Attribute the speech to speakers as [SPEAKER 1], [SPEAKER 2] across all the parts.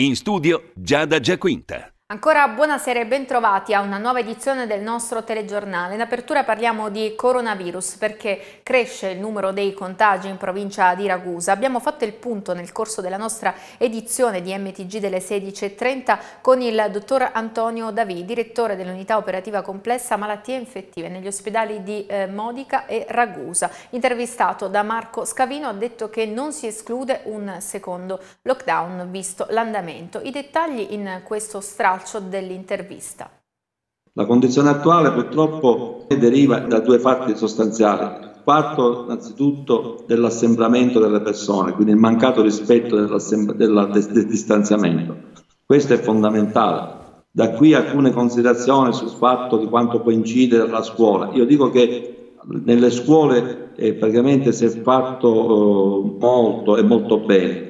[SPEAKER 1] In studio Giada Giaquinta.
[SPEAKER 2] Ancora buonasera e bentrovati a una nuova edizione del nostro telegiornale. In apertura parliamo di coronavirus perché cresce il numero dei contagi in provincia di Ragusa. Abbiamo fatto il punto nel corso della nostra edizione di MTG delle 16.30 con il dottor Antonio Davì, direttore dell'unità operativa complessa malattie infettive negli ospedali di eh, Modica e Ragusa. Intervistato da Marco Scavino ha detto che non si esclude un secondo lockdown visto l'andamento. I dettagli in questo strato calcio dell'intervista.
[SPEAKER 1] La condizione attuale purtroppo deriva da due fatti sostanziali. Quarto, innanzitutto, dell'assembramento delle persone, quindi il mancato rispetto del distanziamento. Questo è fondamentale. Da qui alcune considerazioni sul fatto di quanto può incidere la scuola. Io dico che nelle scuole eh, praticamente si è fatto eh, molto e molto bene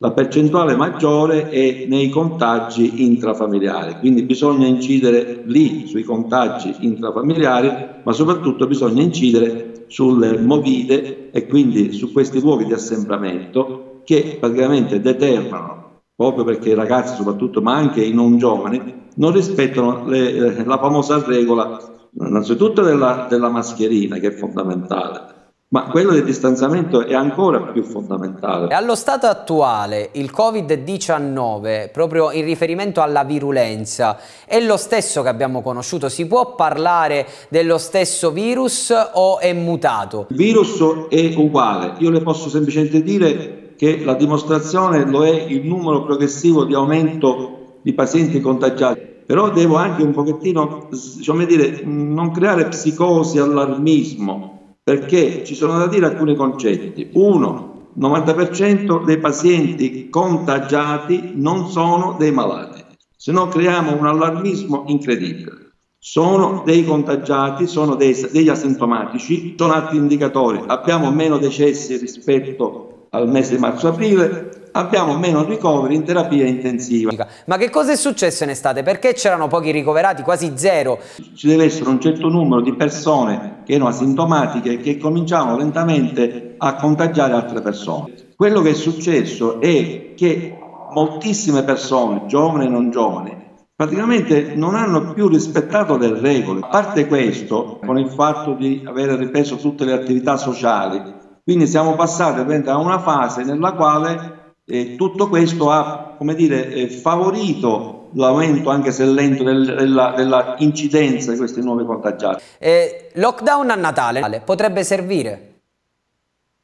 [SPEAKER 1] la percentuale maggiore è nei contagi intrafamiliari, quindi bisogna incidere lì sui contagi intrafamiliari, ma soprattutto bisogna incidere sulle movide e quindi su questi luoghi di assembramento che praticamente determinano proprio perché i ragazzi soprattutto, ma anche i non giovani, non rispettano le, eh, la famosa regola innanzitutto della, della mascherina che è fondamentale, ma quello del distanziamento è ancora più fondamentale. Allo
[SPEAKER 3] stato attuale il Covid-19, proprio in riferimento alla virulenza, è lo stesso che abbiamo conosciuto? Si può parlare dello stesso virus o è mutato?
[SPEAKER 1] Il virus è uguale, io le posso semplicemente dire che la dimostrazione lo è il numero progressivo di aumento di pazienti contagiati. Però devo anche un pochettino, diciamo dire, non creare psicosi, allarmismo perché ci sono da dire alcuni concetti. Uno, il 90% dei pazienti contagiati non sono dei malati, se no creiamo un allarmismo incredibile. Sono dei contagiati, sono dei, degli asintomatici, sono altri indicatori. Abbiamo meno decessi rispetto al mese di
[SPEAKER 3] marzo-aprile, abbiamo meno ricoveri in terapia intensiva. Ma che cosa è successo in estate? Perché c'erano pochi ricoverati, quasi zero? Ci deve essere un certo numero di persone che erano
[SPEAKER 1] asintomatiche e che cominciavano lentamente a contagiare altre persone. Quello che è successo è che moltissime persone, giovani e non giovani, praticamente non hanno più rispettato le regole. A parte questo, con il fatto di aver ripreso tutte le attività sociali, quindi siamo passati a una fase nella quale e tutto questo ha come dire, eh, favorito l'aumento, anche se lento, del, della, della, incidenza di questi nuovi contagiati. Eh, lockdown a
[SPEAKER 3] Natale potrebbe servire?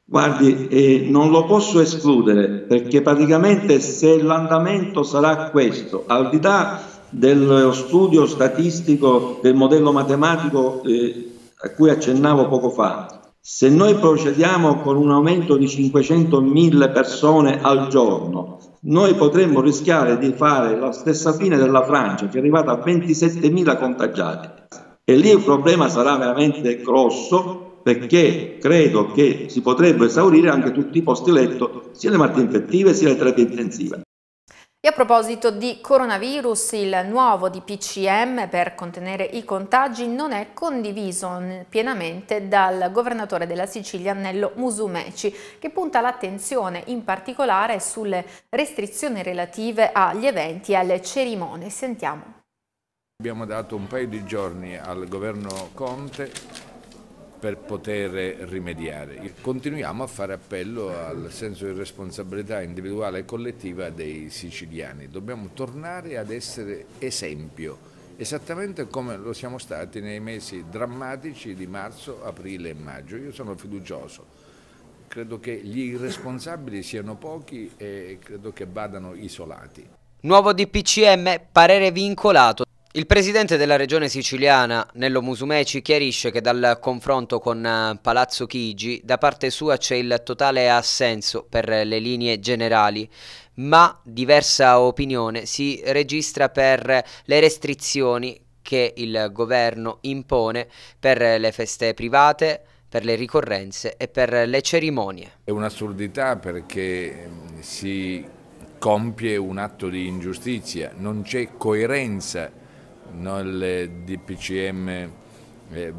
[SPEAKER 1] Guardi, eh, non lo posso escludere perché praticamente se l'andamento sarà questo, al di là dello studio statistico del modello matematico eh, a cui accennavo poco fa, se noi procediamo con un aumento di 500.000 persone al giorno, noi potremmo rischiare di fare la stessa fine della Francia, che è arrivata a 27.000 contagiati. E lì il problema sarà veramente grosso perché credo che si potrebbero esaurire anche tutti i posti letto, sia le malattie infettive sia le terapie intensive.
[SPEAKER 2] E a proposito di coronavirus, il nuovo DPCM per contenere i contagi non è condiviso pienamente dal governatore della Sicilia Nello Musumeci, che punta l'attenzione in particolare sulle restrizioni relative agli eventi e alle cerimonie. Sentiamo.
[SPEAKER 4] Abbiamo dato un paio di giorni al governo Conte per poter rimediare. Continuiamo a fare appello al senso di responsabilità individuale e collettiva dei siciliani. Dobbiamo tornare ad essere esempio esattamente come lo siamo stati nei mesi drammatici di marzo, aprile e maggio. Io sono fiducioso, credo che gli irresponsabili siano pochi e credo che vadano isolati.
[SPEAKER 3] Nuovo DPCM, parere vincolato. Il presidente della regione siciliana, Nello Musumeci, chiarisce che dal confronto con eh, Palazzo Chigi da parte sua c'è il totale assenso per le linee generali, ma diversa opinione si registra per le restrizioni che il governo impone per le feste private, per le ricorrenze e per le cerimonie.
[SPEAKER 4] È un'assurdità perché ehm, si compie un atto di ingiustizia, non c'è coerenza non il DPCM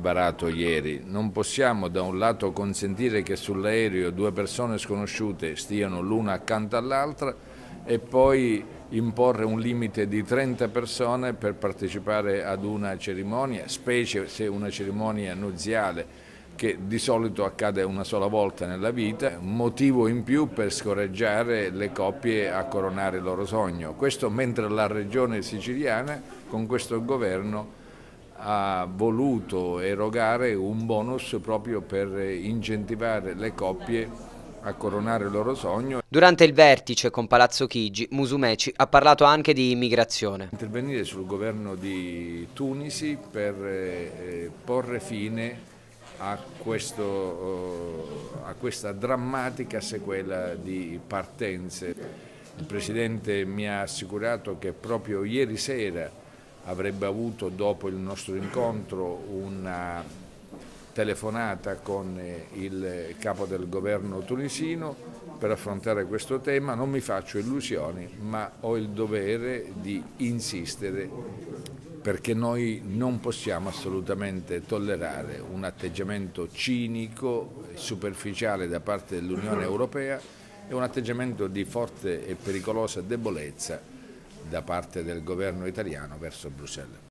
[SPEAKER 4] varato eh, ieri. Non possiamo da un lato consentire che sull'aereo due persone sconosciute stiano l'una accanto all'altra e poi imporre un limite di 30 persone per partecipare ad una cerimonia, specie se una cerimonia nuziale che di solito accade una sola volta nella vita, un motivo in più per scoraggiare le coppie a coronare il loro sogno. Questo mentre la regione siciliana con questo governo ha voluto erogare un bonus proprio per incentivare le coppie a coronare il loro sogno. Durante
[SPEAKER 3] il vertice con Palazzo Chigi, Musumeci ha parlato anche di immigrazione.
[SPEAKER 4] Intervenire sul governo di Tunisi per eh, eh, porre fine a, questo, oh, a questa drammatica sequela di partenze. Il Presidente mi ha assicurato che proprio ieri sera avrebbe avuto, dopo il nostro incontro, una telefonata con il capo del governo tunisino per affrontare questo tema, non mi faccio illusioni, ma ho il dovere di insistere perché noi non possiamo assolutamente tollerare un atteggiamento cinico e superficiale da parte dell'Unione Europea e un atteggiamento di forte e pericolosa debolezza da parte del governo italiano verso Bruxelles.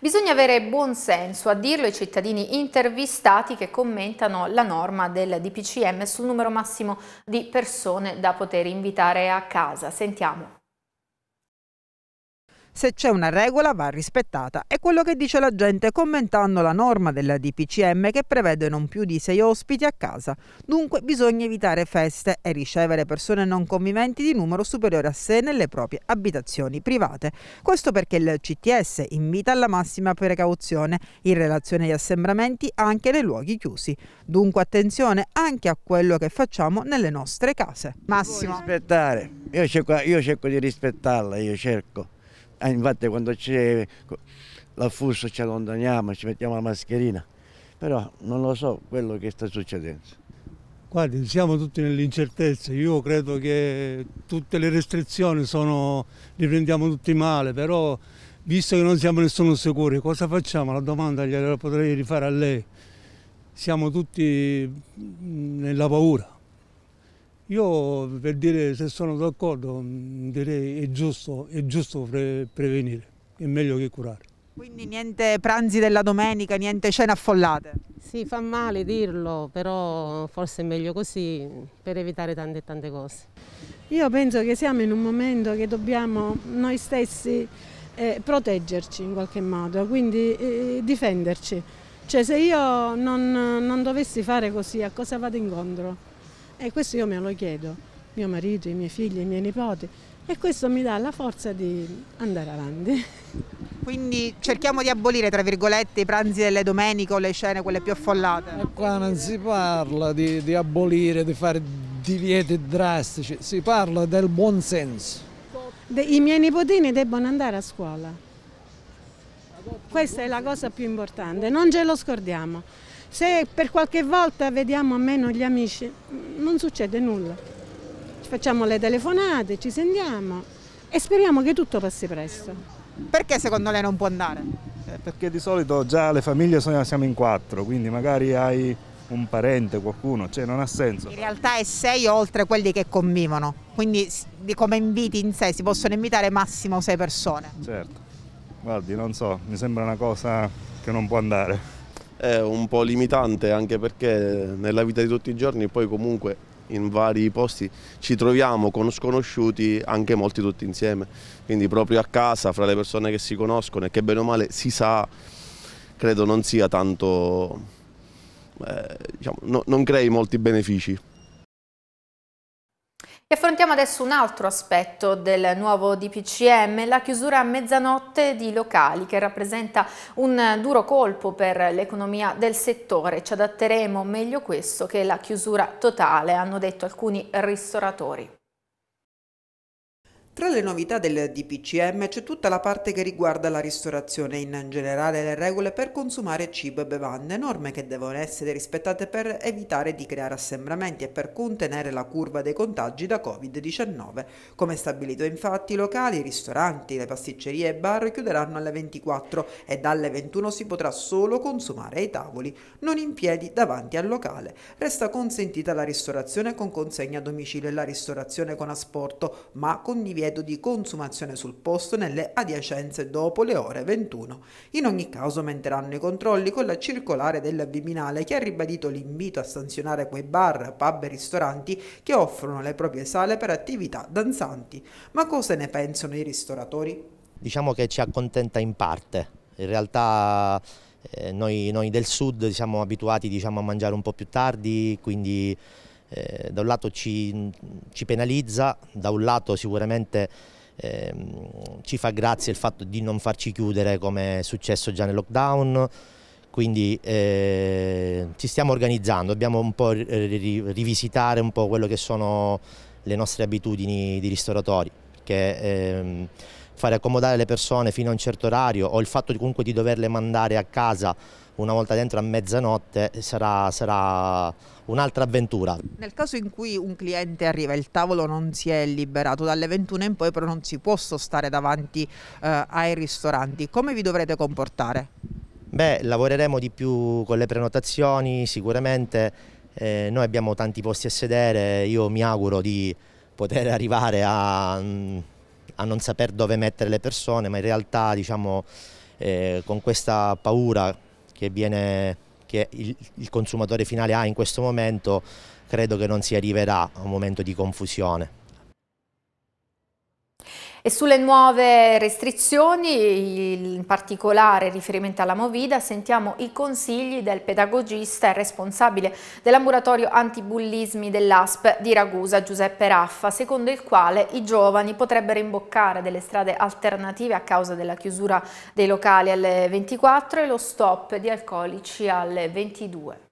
[SPEAKER 2] Bisogna avere buon senso a dirlo ai cittadini intervistati che commentano la norma del DPCM sul numero massimo di persone da poter invitare a casa. Sentiamo.
[SPEAKER 5] Se c'è una regola va rispettata, è quello che dice la gente commentando la norma della DPCM che prevede non più di sei ospiti a casa. Dunque bisogna evitare feste e ricevere persone non conviventi di numero superiore a sé nelle proprie abitazioni private. Questo perché il CTS invita alla massima precauzione in relazione agli assembramenti anche nei luoghi chiusi. Dunque attenzione anche a quello che facciamo nelle nostre case. Massimo.
[SPEAKER 6] Rispettare. Io cerco, io cerco di rispettarla, io cerco. Eh, infatti quando c'è l'affusso ci allontaniamo, ci mettiamo la mascherina, però non lo so quello che sta succedendo.
[SPEAKER 1] Guardi, siamo tutti nell'incertezza, io credo che tutte le restrizioni sono, li prendiamo tutti male, però visto che non siamo nessuno sicuri, cosa facciamo? La domanda gliela potrei rifare a lei. Siamo tutti mm, nella paura. Io per dire se sono d'accordo mm, direi è giusto, è giusto pre prevenire,
[SPEAKER 5] è meglio che curare. Quindi niente pranzi della domenica, niente cene affollate? Sì, fa male dirlo, però forse è meglio così per evitare tante e tante cose. Io penso che siamo in un momento che dobbiamo noi stessi eh, proteggerci in qualche modo, quindi eh, difenderci. Cioè se io non, non dovessi fare così, a cosa vado incontro? E questo io me lo chiedo, mio marito, i miei figli, i miei nipoti. E questo mi dà la forza di andare avanti. Quindi cerchiamo di abolire, tra virgolette, i pranzi delle domeniche o le scene, quelle più
[SPEAKER 6] affollate. Ma qua non si parla di, di abolire, di fare divieti drastici, si parla del buon buonsenso.
[SPEAKER 5] I miei nipotini debbono andare a scuola. Questa è la cosa più importante, non ce lo scordiamo. Se per qualche volta vediamo a meno gli amici, non succede nulla. Ci facciamo le telefonate, ci sentiamo e speriamo che tutto passi presto. Perché secondo lei non può andare?
[SPEAKER 1] Eh, perché di solito già le famiglie sono, siamo in quattro, quindi magari hai un parente, qualcuno, cioè non ha senso. In
[SPEAKER 5] realtà è sei oltre quelli che convivono, quindi come inviti in sé si possono invitare massimo sei persone.
[SPEAKER 1] Certo, guardi, non so, mi sembra una cosa che non può andare è un po' limitante anche perché nella vita di tutti i giorni poi comunque in vari posti ci troviamo con sconosciuti anche molti tutti insieme, quindi proprio a casa fra le persone che si conoscono e che bene o male si sa, credo non sia tanto, eh, diciamo, no, non crei molti benefici.
[SPEAKER 2] E affrontiamo adesso un altro aspetto del nuovo DPCM, la chiusura a mezzanotte di locali che rappresenta un duro colpo per l'economia del settore. Ci adatteremo meglio questo che la chiusura totale, hanno detto alcuni ristoratori.
[SPEAKER 5] Tra le novità del DPCM c'è tutta la parte che riguarda la ristorazione in generale le regole per consumare cibo e bevande, norme che devono essere rispettate per evitare di creare assembramenti e per contenere la curva dei contagi da Covid-19. Come stabilito infatti i locali, i ristoranti, le pasticcerie e bar chiuderanno alle 24 e dalle 21 si potrà solo consumare ai tavoli, non in piedi davanti al locale. Resta consentita la ristorazione con consegna a domicilio e la ristorazione con asporto, ma con divieto di consumazione sul posto nelle adiacenze dopo le ore 21. In ogni caso aumenteranno i controlli con la circolare della Biminale che ha ribadito l'invito a sanzionare quei bar, pub e ristoranti che offrono le proprie sale per attività danzanti. Ma cosa ne pensano i ristoratori?
[SPEAKER 7] Diciamo che ci accontenta in parte, in realtà eh, noi, noi, del sud siamo abituati diciamo, a mangiare un po' più tardi, quindi eh, da un lato ci, ci, penalizza, da un lato sicuramente eh, ci fa grazia il fatto di non farci chiudere come è successo già nel lockdown, quindi eh, ci stiamo organizzando, dobbiamo un po' rivisitare un po' quello che sono le nostre abitudini di ristoratori, perché ehm, fare accomodare le persone fino a un certo orario o il fatto comunque di doverle mandare a casa una volta dentro a mezzanotte eh, sarà, sarà un'altra avventura.
[SPEAKER 5] Nel caso in cui un cliente arriva e il tavolo non si è liberato dalle 21 in poi però non si può stare davanti eh, ai ristoranti, come vi dovrete comportare?
[SPEAKER 7] Beh, lavoreremo di più con le prenotazioni sicuramente, eh, noi abbiamo tanti posti a sedere, io mi auguro di poter arrivare a, mm, a non saper dove mettere le persone, ma in realtà diciamo, eh, con questa paura che, viene, che il, il consumatore finale ha in questo momento credo che non si arriverà a un momento di confusione.
[SPEAKER 2] E sulle nuove restrizioni, in particolare riferimento alla Movida, sentiamo i consigli del pedagogista e responsabile dell'ambulatorio antibullismi dell'ASP di Ragusa, Giuseppe Raffa, secondo il quale i giovani potrebbero imboccare delle strade alternative a causa della chiusura dei locali alle 24 e lo stop di alcolici alle 22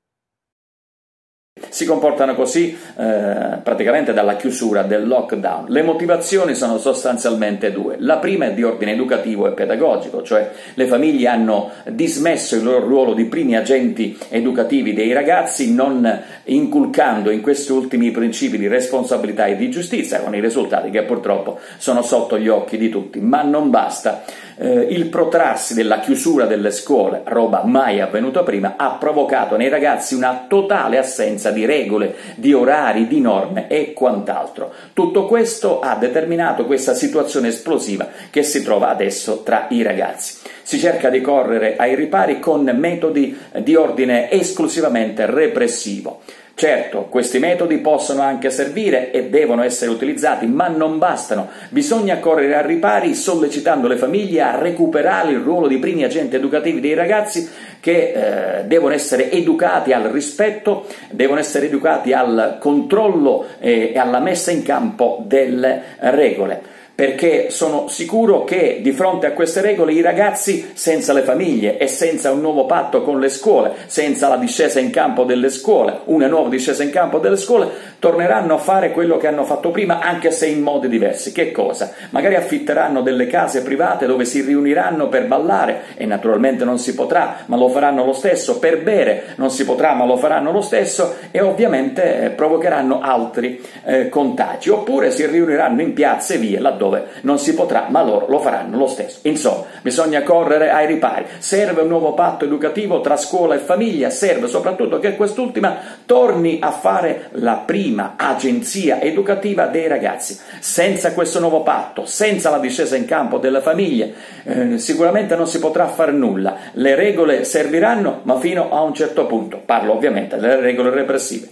[SPEAKER 8] si comportano così eh, praticamente dalla chiusura del lockdown. Le motivazioni sono sostanzialmente due. La prima è di ordine educativo e pedagogico, cioè le famiglie hanno dismesso il loro ruolo di primi agenti educativi dei ragazzi, non inculcando in questi ultimi principi di responsabilità e di giustizia, con i risultati che purtroppo sono sotto gli occhi di tutti. Ma non basta eh, il protrarsi della chiusura delle scuole, roba mai avvenuta prima, ha provocato nei ragazzi una totale assenza di regole, di orari, di norme e quant'altro. Tutto questo ha determinato questa situazione esplosiva che si trova adesso tra i ragazzi. Si cerca di correre ai ripari con metodi di ordine esclusivamente repressivo. Certo, questi metodi possono anche servire e devono essere utilizzati, ma non bastano. Bisogna correre a ripari sollecitando le famiglie a recuperare il ruolo di primi agenti educativi dei ragazzi che eh, devono essere educati al rispetto, devono essere educati al controllo e, eh, e alla messa in campo delle regole perché sono sicuro che di fronte a queste regole i ragazzi senza le famiglie e senza un nuovo patto con le scuole, senza la discesa in campo delle scuole, una nuova discesa in campo delle scuole, torneranno a fare quello che hanno fatto prima anche se in modi diversi. Che cosa? Magari affitteranno delle case private dove si riuniranno per ballare e naturalmente non si potrà, ma lo faranno lo stesso, per bere non si potrà, ma lo faranno lo stesso e ovviamente eh, provocheranno altri eh, contagi, oppure si riuniranno in piazze e vie laddove dove non si potrà, ma loro lo faranno lo stesso. Insomma, bisogna correre ai ripari, serve un nuovo patto educativo tra scuola e famiglia, serve soprattutto che quest'ultima torni a fare la prima agenzia educativa dei ragazzi. Senza questo nuovo patto, senza la discesa in campo delle famiglie, eh, sicuramente non si potrà fare nulla. Le regole serviranno, ma fino a un certo punto. Parlo ovviamente delle regole repressive.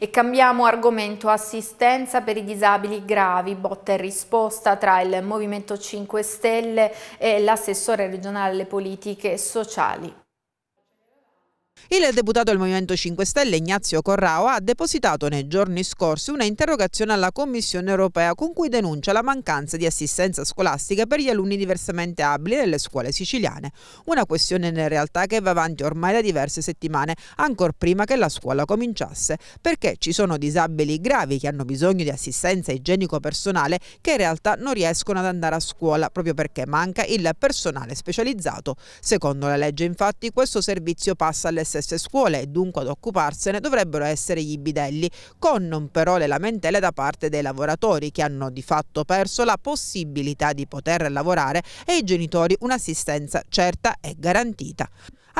[SPEAKER 2] E cambiamo argomento, assistenza per i disabili gravi, botta e risposta tra il Movimento 5 Stelle e l'assessore regionale alle politiche sociali.
[SPEAKER 5] Il deputato del Movimento 5 Stelle Ignazio Corrao ha depositato nei giorni scorsi una interrogazione alla Commissione europea con cui denuncia la mancanza di assistenza scolastica per gli alunni diversamente abili nelle scuole siciliane, una questione in realtà che va avanti ormai da diverse settimane, ancor prima che la scuola cominciasse, perché ci sono disabili gravi che hanno bisogno di assistenza igienico-personale che in realtà non riescono ad andare a scuola proprio perché manca il personale specializzato. Secondo la legge infatti questo servizio passa alle stesse scuole e dunque ad occuparsene dovrebbero essere gli bidelli, con non però le lamentele da parte dei lavoratori che hanno di fatto perso la possibilità di poter lavorare e i genitori un'assistenza certa e garantita.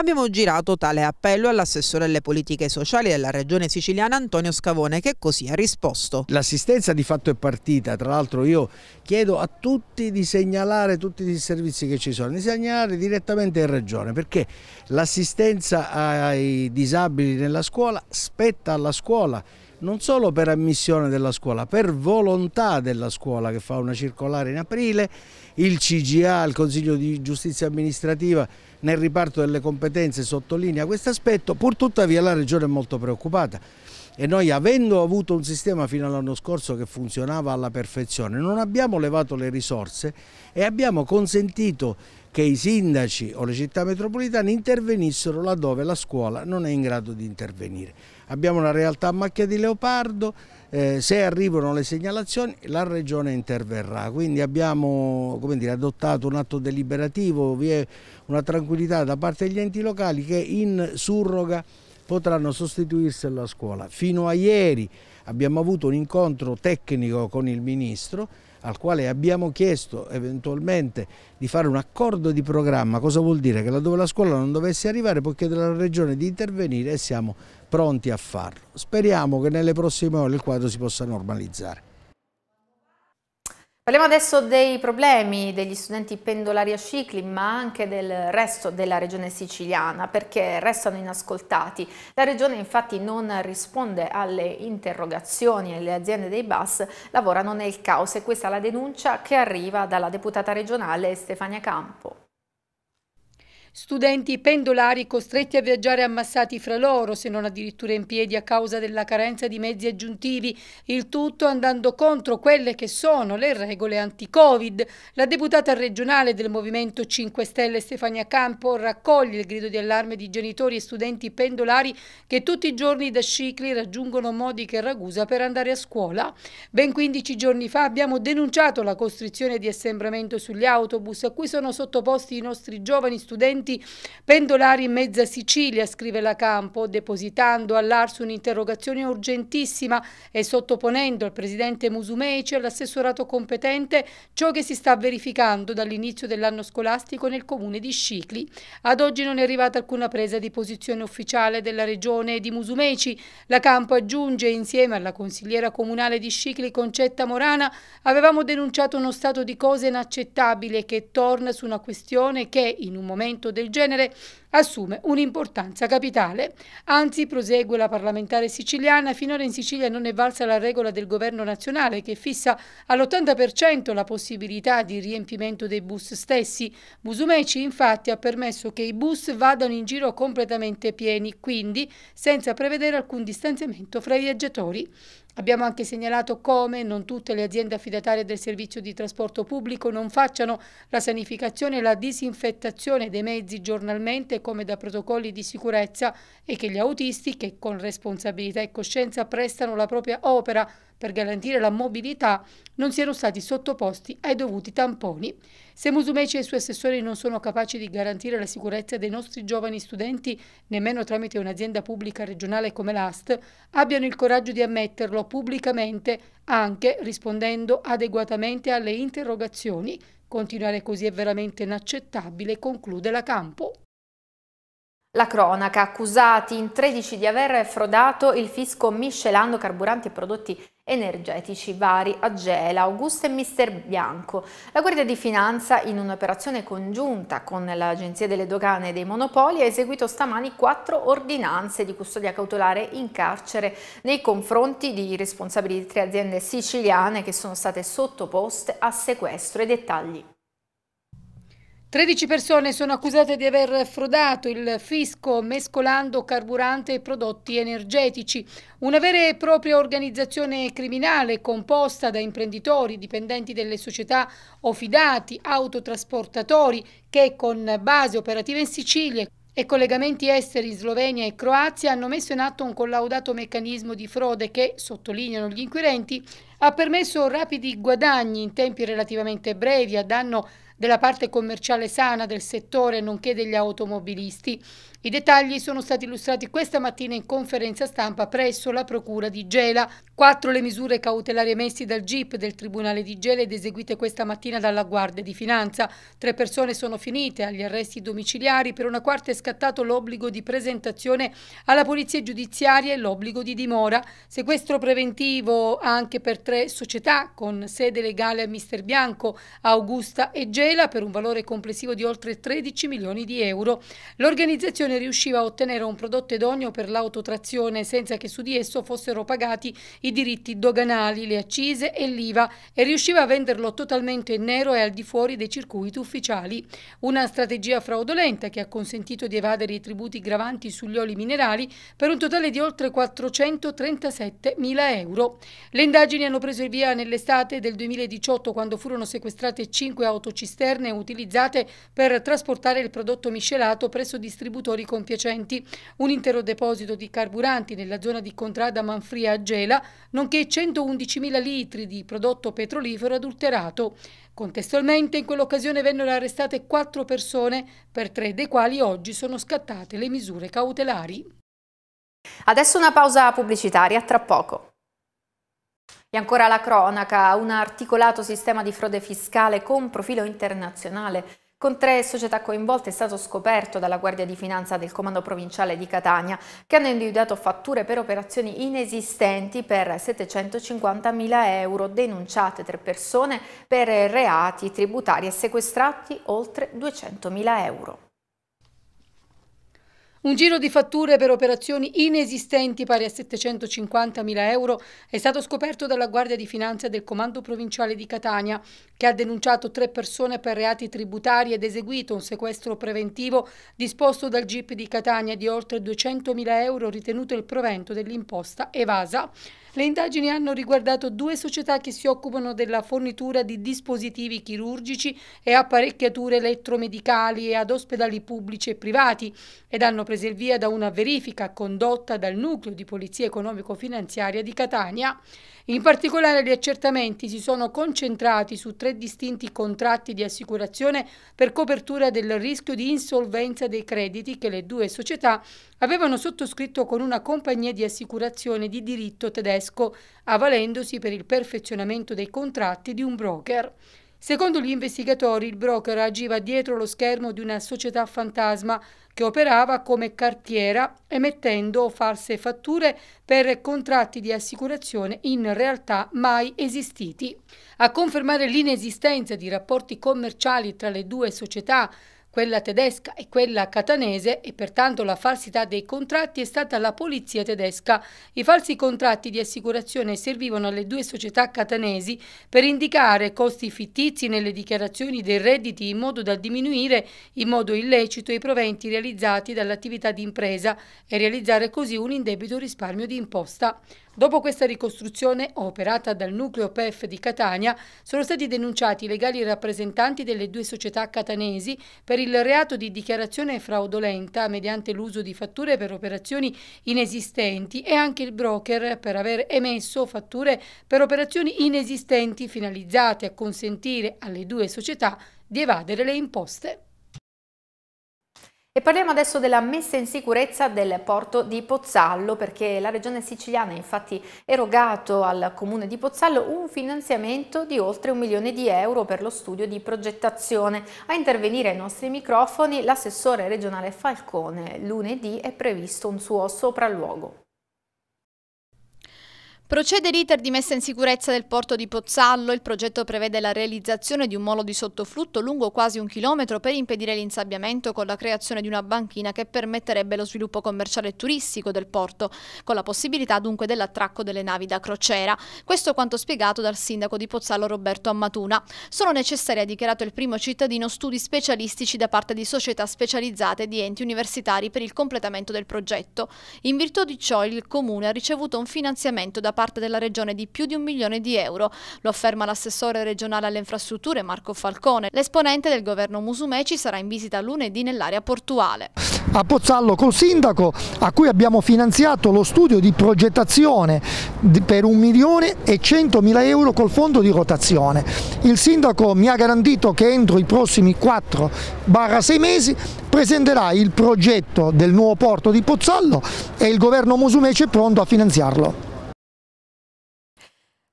[SPEAKER 5] Abbiamo girato tale appello all'assessore alle politiche sociali della regione siciliana Antonio Scavone che così ha risposto.
[SPEAKER 6] L'assistenza di fatto è partita, tra l'altro io chiedo a tutti di segnalare tutti i servizi che ci sono, di segnalare direttamente in regione perché l'assistenza ai disabili nella scuola spetta alla scuola non solo per ammissione della scuola, per volontà della scuola che fa una circolare in aprile, il CGA, il Consiglio di Giustizia Amministrativa nel riparto delle competenze sottolinea questo aspetto, purtuttavia la Regione è molto preoccupata e noi avendo avuto un sistema fino all'anno scorso che funzionava alla perfezione non abbiamo levato le risorse e abbiamo consentito che i sindaci o le città metropolitane intervenissero laddove la scuola non è in grado di intervenire. Abbiamo una realtà a macchia di leopardo, eh, se arrivano le segnalazioni la Regione interverrà, quindi abbiamo dire, adottato un atto deliberativo, vi è una tranquillità da parte degli enti locali che in surroga potranno sostituirsi alla scuola. Fino a ieri abbiamo avuto un incontro tecnico con il Ministro al quale abbiamo chiesto eventualmente di fare un accordo di programma, cosa vuol dire? Che laddove la scuola non dovesse arrivare può chiedere alla Regione di intervenire e siamo pronti a farlo. Speriamo che nelle prossime ore il quadro si possa normalizzare.
[SPEAKER 2] Parliamo adesso dei problemi degli studenti pendolari a cicli, ma anche del resto della regione siciliana, perché restano inascoltati. La regione infatti non risponde alle interrogazioni e le aziende dei bus lavorano nel caos e questa è la denuncia che arriva dalla deputata regionale
[SPEAKER 9] Stefania Campo. Studenti pendolari costretti a viaggiare ammassati fra loro, se non addirittura in piedi a causa della carenza di mezzi aggiuntivi, il tutto andando contro quelle che sono le regole anti-Covid. La deputata regionale del Movimento 5 Stelle Stefania Campo raccoglie il grido di allarme di genitori e studenti pendolari che tutti i giorni da Scicli raggiungono Modica e Ragusa per andare a scuola. Ben 15 giorni fa abbiamo denunciato la costrizione di assembramento sugli autobus a cui sono sottoposti i nostri giovani studenti detenuti pendolari in mezza Sicilia, scrive la Campo, depositando all'Arso un'interrogazione urgentissima e sottoponendo al presidente Musumeci e all'assessorato competente ciò che si sta verificando dall'inizio dell'anno scolastico nel comune di Scicli. Ad oggi non è arrivata alcuna presa di posizione ufficiale della regione di Musumeci. La Campo aggiunge insieme alla consigliera comunale di Scicli Concetta Morana avevamo denunciato uno stato di cose inaccettabile che torna su una questione che in un momento del del genere assume un'importanza capitale. Anzi, prosegue la parlamentare siciliana, finora in Sicilia non è valsa la regola del governo nazionale che fissa all'80% la possibilità di riempimento dei bus stessi. Musumeci infatti ha permesso che i bus vadano in giro completamente pieni, quindi senza prevedere alcun distanziamento fra i viaggiatori. Abbiamo anche segnalato come non tutte le aziende affidatarie del servizio di trasporto pubblico non facciano la sanificazione e la disinfettazione dei mezzi giornalmente come da protocolli di sicurezza e che gli autisti che con responsabilità e coscienza prestano la propria opera per garantire la mobilità non siano stati sottoposti ai dovuti tamponi. Se Musumeci e i suoi assessori non sono capaci di garantire la sicurezza dei nostri giovani studenti, nemmeno tramite un'azienda pubblica regionale come l'AST, abbiano il coraggio di ammetterlo pubblicamente, anche rispondendo adeguatamente alle interrogazioni. Continuare così è veramente inaccettabile, conclude la Campo.
[SPEAKER 2] La cronaca, accusati in 13 di aver frodato il fisco miscelando carburanti e prodotti energetici vari a Gela, Augusta e Mister Bianco. La Guardia di Finanza, in un'operazione congiunta con l'Agenzia delle Dogane e dei Monopoli, ha eseguito stamani quattro ordinanze di custodia cautelare in carcere nei confronti di responsabili di tre aziende siciliane che sono state sottoposte a sequestro e dettagli.
[SPEAKER 9] 13 persone sono accusate di aver frodato il fisco mescolando carburante e prodotti energetici. Una vera e propria organizzazione criminale composta da imprenditori, dipendenti delle società o fidati, autotrasportatori che con base operativa in Sicilia e collegamenti esteri in Slovenia e Croazia hanno messo in atto un collaudato meccanismo di frode che, sottolineano gli inquirenti, ha permesso rapidi guadagni in tempi relativamente brevi a danno di della parte commerciale sana del settore nonché degli automobilisti i dettagli sono stati illustrati questa mattina in conferenza stampa presso la Procura di Gela. Quattro le misure cautelari emesse dal GIP del Tribunale di Gela ed eseguite questa mattina dalla Guardia di Finanza. Tre persone sono finite agli arresti domiciliari, per una quarta è scattato l'obbligo di presentazione alla Polizia Giudiziaria e l'obbligo di dimora. Sequestro preventivo anche per tre società con sede legale a Mister Bianco, Augusta e Gela per un valore complessivo di oltre 13 milioni di euro. L'organizzazione stazione riusciva a ottenere un prodotto idoneo per l'autotrazione senza che su di esso fossero pagati i diritti doganali, le accise e l'IVA e riusciva a venderlo totalmente in nero e al di fuori dei circuiti ufficiali. Una strategia fraudolenta che ha consentito di evadere i tributi gravanti sugli oli minerali per un totale di oltre 437 mila euro. Le indagini hanno preso il via nell'estate del 2018 quando furono sequestrate 5 autocisterne utilizzate per trasportare il prodotto miscelato presso distributori lavoratori compiacenti, un intero deposito di carburanti nella zona di Contrada Manfria a Gela, nonché 111.000 litri di prodotto petrolifero adulterato. Contestualmente in quell'occasione vennero arrestate quattro persone, per tre dei quali oggi sono scattate le misure cautelari.
[SPEAKER 2] Adesso una pausa pubblicitaria, tra poco. E ancora la cronaca, un articolato sistema di frode fiscale con profilo internazionale con tre società coinvolte è stato scoperto dalla Guardia di Finanza del Comando Provinciale di Catania che hanno individuato fatture per operazioni inesistenti per 750.000 euro denunciate tre persone per reati tributari e sequestrati
[SPEAKER 9] oltre 200.000 euro. Un giro di fatture per operazioni inesistenti pari a 750.000 euro è stato scoperto dalla Guardia di Finanza del Comando Provinciale di Catania, che ha denunciato tre persone per reati tributari ed eseguito un sequestro preventivo disposto dal GIP di Catania di oltre 200.000 euro ritenuto il provento dell'imposta evasa. Le indagini hanno riguardato due società che si occupano della fornitura di dispositivi chirurgici e apparecchiature elettromedicali ad ospedali pubblici e privati ed hanno prese il via da una verifica condotta dal nucleo di polizia economico-finanziaria di Catania. In particolare gli accertamenti si sono concentrati su tre distinti contratti di assicurazione per copertura del rischio di insolvenza dei crediti che le due società avevano sottoscritto con una compagnia di assicurazione di diritto tedesco, avvalendosi per il perfezionamento dei contratti di un broker. Secondo gli investigatori, il broker agiva dietro lo schermo di una società fantasma che operava come cartiera emettendo false fatture per contratti di assicurazione in realtà mai esistiti. A confermare l'inesistenza di rapporti commerciali tra le due società, quella tedesca e quella catanese e pertanto la falsità dei contratti è stata la polizia tedesca. I falsi contratti di assicurazione servivano alle due società catanesi per indicare costi fittizi nelle dichiarazioni dei redditi in modo da diminuire in modo illecito i proventi realizzati dall'attività di impresa e realizzare così un indebito risparmio di imposta. Dopo questa ricostruzione, operata dal nucleo PEF di Catania, sono stati denunciati i legali rappresentanti delle due società catanesi per il reato di dichiarazione fraudolenta mediante l'uso di fatture per operazioni inesistenti e anche il broker per aver emesso fatture per operazioni inesistenti finalizzate a consentire alle due società di evadere le imposte. E parliamo adesso della messa in sicurezza del
[SPEAKER 2] porto di Pozzallo perché la regione siciliana ha infatti erogato al comune di Pozzallo un finanziamento di oltre un milione di euro per lo studio di progettazione. A intervenire ai nostri microfoni l'assessore regionale Falcone. Lunedì è previsto un suo sopralluogo.
[SPEAKER 10] Procede l'iter di messa in sicurezza del porto di Pozzallo, il progetto prevede la realizzazione di un molo di sottoflutto lungo quasi un chilometro per impedire l'insabbiamento con la creazione di una banchina che permetterebbe lo sviluppo commerciale e turistico del porto, con la possibilità dunque dell'attracco delle navi da crociera. Questo quanto spiegato dal sindaco di Pozzallo Roberto Ammatuna. Sono necessari, ha dichiarato il primo cittadino, studi specialistici da parte di società specializzate e di enti universitari per il completamento del progetto. In virtù di ciò il Comune ha ricevuto un finanziamento da parte della regione di più di un milione di euro. Lo afferma l'assessore regionale alle infrastrutture Marco Falcone. L'esponente del governo Musumeci sarà in visita lunedì nell'area portuale
[SPEAKER 7] a Pozzallo col sindaco a cui abbiamo finanziato lo studio di progettazione per 1 milione e 100 mila euro col fondo di rotazione. Il sindaco mi ha garantito che entro i prossimi 4-6 mesi presenterà il progetto del nuovo porto di Pozzallo e il governo Musumeci è pronto a finanziarlo.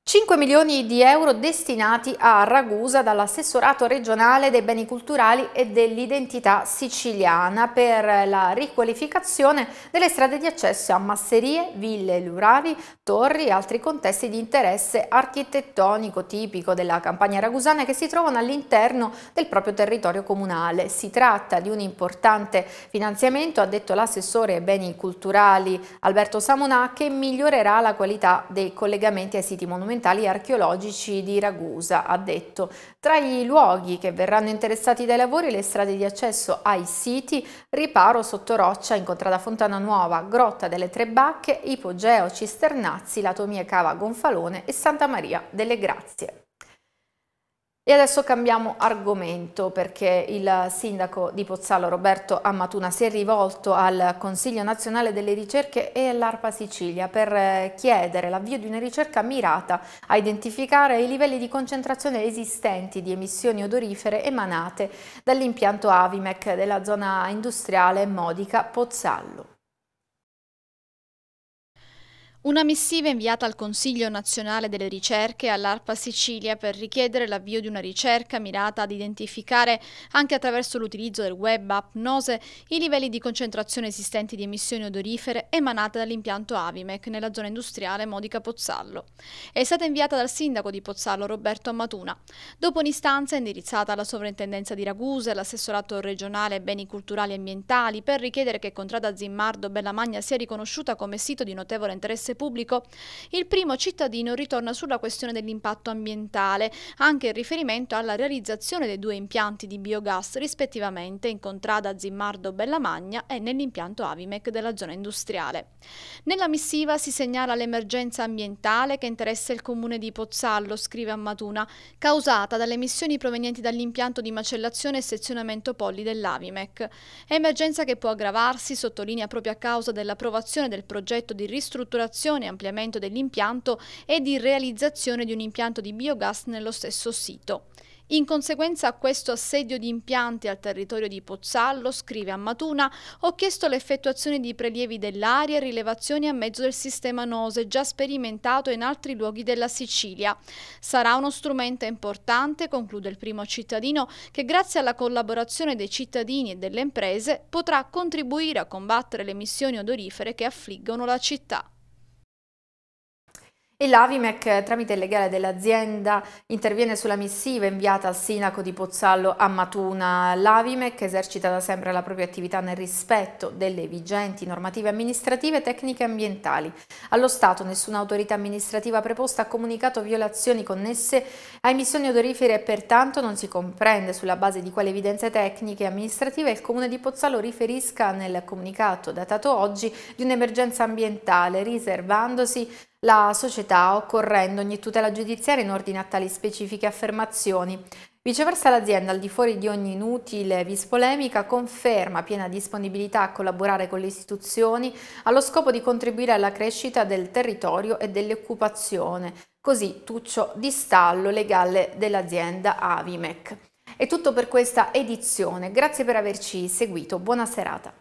[SPEAKER 2] 5 milioni di euro destinati a Ragusa dall'assessorato regionale dei beni culturali e dell'identità siciliana per la riqualificazione delle strade di accesso a masserie, ville lurali, torri e altri contesti di interesse architettonico tipico della campagna ragusana che si trovano all'interno del proprio territorio comunale. Si tratta di un importante finanziamento, ha detto l'assessore ai beni culturali Alberto Samonà, che migliorerà la qualità dei collegamenti ai siti monumentali monumentali archeologici di Ragusa, ha detto. Tra gli luoghi che verranno interessati dai lavori le strade di accesso ai siti Riparo sotto roccia, Incontrada Fontana Nuova, Grotta delle Tre Bacche, Ipogeo, Cisternazzi, Latomia Cava Gonfalone e Santa Maria delle Grazie. E adesso cambiamo argomento perché il sindaco di Pozzallo Roberto Ammatuna si è rivolto al Consiglio Nazionale delle Ricerche e all'ARPA Sicilia per eh, chiedere l'avvio di una ricerca mirata a identificare i livelli di concentrazione esistenti di emissioni odorifere emanate dall'impianto Avimec della zona industriale Modica Pozzallo.
[SPEAKER 10] Una missiva inviata al Consiglio nazionale delle ricerche e all'ARPA Sicilia per richiedere l'avvio di una ricerca mirata ad identificare, anche attraverso l'utilizzo del web app Nose, i livelli di concentrazione esistenti di emissioni odorifere emanate dall'impianto Avimec nella zona industriale Modica Pozzallo. È stata inviata dal sindaco di Pozzallo Roberto Ammatuna. Dopo un'istanza indirizzata alla sovrintendenza di Ragusa e all'assessorato regionale beni culturali e ambientali per richiedere che Contrada Zimmardo Bellamagna sia riconosciuta come sito di notevole interesse pubblico? Il primo cittadino ritorna sulla questione dell'impatto ambientale, anche in riferimento alla realizzazione dei due impianti di biogas rispettivamente in contrada Zimmardo Bellamagna e nell'impianto Avimec della zona industriale. Nella missiva si segnala l'emergenza ambientale che interessa il comune di Pozzallo, scrive Ammatuna, causata dalle emissioni provenienti dall'impianto di macellazione e sezionamento polli dell'Avimec. Emergenza che può aggravarsi, sottolinea proprio a causa dell'approvazione del progetto di ristrutturazione ricostruzione ampliamento dell'impianto e di realizzazione di un impianto di biogas nello stesso sito. In conseguenza a questo assedio di impianti al territorio di Pozzallo, scrive Ammatuna, ho chiesto l'effettuazione di prelievi dell'aria e rilevazioni a mezzo del sistema NOSE già sperimentato in altri luoghi della Sicilia. Sarà uno strumento importante, conclude il primo cittadino, che grazie alla collaborazione dei cittadini e delle imprese potrà contribuire a combattere le emissioni odorifere che affliggono la città. E l'Avimec, tramite
[SPEAKER 2] il legale dell'azienda, interviene sulla missiva inviata al sindaco di Pozzallo a Matuna. L'Avimec esercita da sempre la propria attività nel rispetto delle vigenti normative amministrative, tecniche e ambientali. Allo Stato nessuna autorità amministrativa preposta ha comunicato violazioni connesse a emissioni odorifere e pertanto non si comprende sulla base di quali evidenze tecniche e amministrative il Comune di Pozzallo riferisca nel comunicato datato oggi di un'emergenza ambientale, riservandosi la società occorrendo ogni tutela giudiziaria in ordine a tali specifiche affermazioni. Viceversa l'azienda, al di fuori di ogni inutile vis polemica, conferma piena disponibilità a collaborare con le istituzioni allo scopo di contribuire alla crescita del territorio e dell'occupazione. Così Tuccio di Stallo, legale dell'azienda Avimec. È tutto per questa edizione, grazie per averci seguito, buona serata.